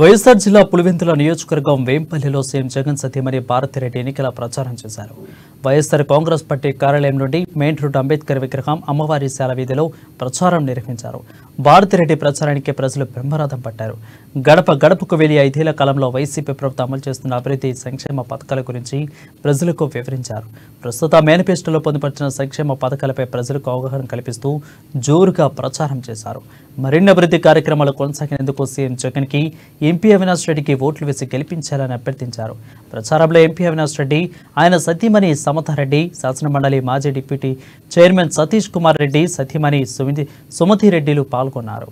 వైఎస్సార్ జిల్లా పులివెందుల నియోజకవర్గం వేంపల్లిలో సీఎం జగన్ సతీమణి భారతిరెడ్డి ఎన్నికల ప్రచారం చేశారు వైఎస్సార్ కాంగ్రెస్ పార్టీ కార్యాలయం నుండి మెయిన్ రోడ్ అంబేద్కర్ విగ్రహం అమ్మవారి శాల వీధిలో ప్రచారం నిర్వహించారు భారతిరెడ్డి ప్రచారానికి ప్రజలు బ్రహ్మరాధం పట్టారు గడప గడపకు వెళ్లి ఐదేళ్ల కాలంలో వైసీపీ ప్రభుత్వం అమలు చేస్తున్న అభివృద్ధి సంక్షేమ పథకాల గురించి ప్రజలకు వివరించారు ప్రస్తుత మేనిఫెస్టోలో పొందుపరిచిన సంక్షేమ పథకాలపై ప్రజలకు అవగాహన కల్పిస్తూ జోరుగా ప్రచారం చేశారు మరిన్ని అభివృద్ధి కార్యక్రమాలు కొనసాగినందుకు సీఎం జగన్కి ఎంపీ అవినాష్ రెడ్డికి ఓట్లు వేసి గెలిపించాలని అభ్యర్థించారు ప్రచారంలో ఎంపీ అవినాష్ రెడ్డి ఆయన సతీమణి సమతారెడ్డి శాసనమండలి మాజీ డిప్యూటీ చైర్మన్ సతీష్ కుమార్ రెడ్డి సతీమణి సుమతి రెడ్డిలు పాల్గొన్నారు